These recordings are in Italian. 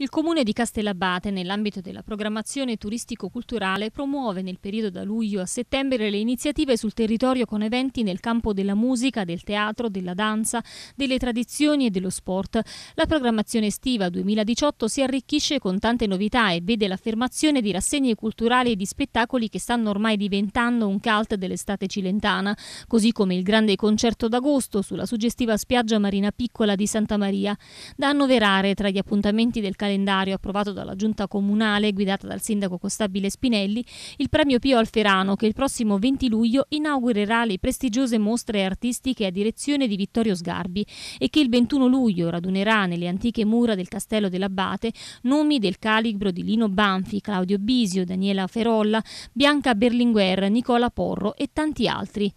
Il comune di Castellabate, nell'ambito della programmazione turistico-culturale, promuove nel periodo da luglio a settembre le iniziative sul territorio con eventi nel campo della musica, del teatro, della danza, delle tradizioni e dello sport. La programmazione estiva 2018 si arricchisce con tante novità e vede l'affermazione di rassegne culturali e di spettacoli che stanno ormai diventando un cult dell'estate cilentana, così come il grande concerto d'agosto sulla suggestiva spiaggia Marina Piccola di Santa Maria, da annoverare tra gli appuntamenti del calendario calendario approvato dalla giunta comunale guidata dal sindaco Costabile Spinelli, il premio Pio Alferano che il prossimo 20 luglio inaugurerà le prestigiose mostre artistiche a direzione di Vittorio Sgarbi e che il 21 luglio radunerà nelle antiche mura del Castello dell'Abbate nomi del calibro di Lino Banfi, Claudio Bisio, Daniela Ferolla, Bianca Berlinguer, Nicola Porro e tanti altri.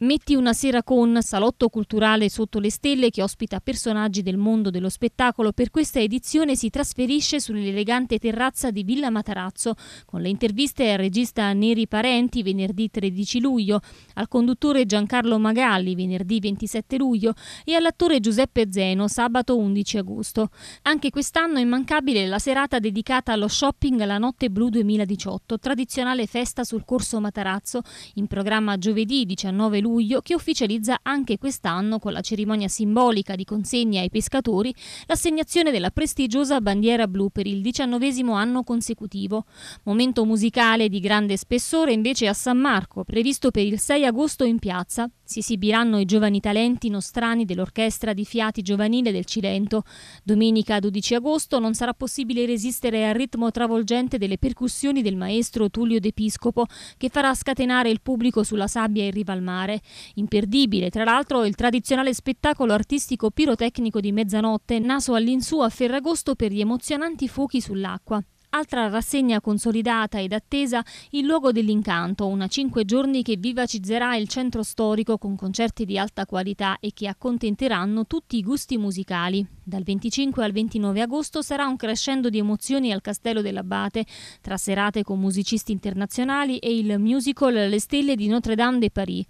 Metti una sera con Salotto Culturale Sotto le Stelle che ospita personaggi del mondo dello spettacolo per questa edizione si trasferisce sull'elegante terrazza di Villa Matarazzo con le interviste al regista Neri Parenti venerdì 13 luglio, al conduttore Giancarlo Magalli venerdì 27 luglio e all'attore Giuseppe Zeno sabato 11 agosto. Anche quest'anno è immancabile la serata dedicata allo shopping La Notte Blu 2018, tradizionale festa sul corso Matarazzo, in programma giovedì 19 luglio luglio che ufficializza anche quest'anno con la cerimonia simbolica di consegna ai pescatori l'assegnazione della prestigiosa bandiera blu per il diciannovesimo anno consecutivo. Momento musicale di grande spessore invece a San Marco, previsto per il 6 agosto in piazza, si esibiranno i giovani talenti nostrani dell'Orchestra di Fiati Giovanile del Cilento. Domenica 12 agosto non sarà possibile resistere al ritmo travolgente delle percussioni del maestro Tullio D'Episcopo che farà scatenare il pubblico sulla sabbia in riva al mare. Imperdibile, tra l'altro, il tradizionale spettacolo artistico pirotecnico di mezzanotte naso all'insù a Ferragosto per gli emozionanti fuochi sull'acqua. Altra rassegna consolidata ed attesa, Il luogo dell'incanto, una cinque giorni che vivacizzerà il centro storico con concerti di alta qualità e che accontenteranno tutti i gusti musicali. Dal 25 al 29 agosto sarà un crescendo di emozioni al Castello dell'Abbate, tra serate con musicisti internazionali e il musical Le stelle di Notre Dame de Paris.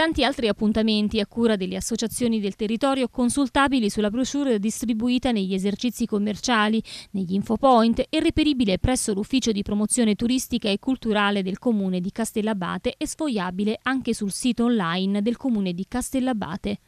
Tanti altri appuntamenti a cura delle associazioni del territorio consultabili sulla brochure distribuita negli esercizi commerciali, negli infopoint e reperibile presso l'ufficio di promozione turistica e culturale del comune di Castellabate e sfogliabile anche sul sito online del comune di Castellabate.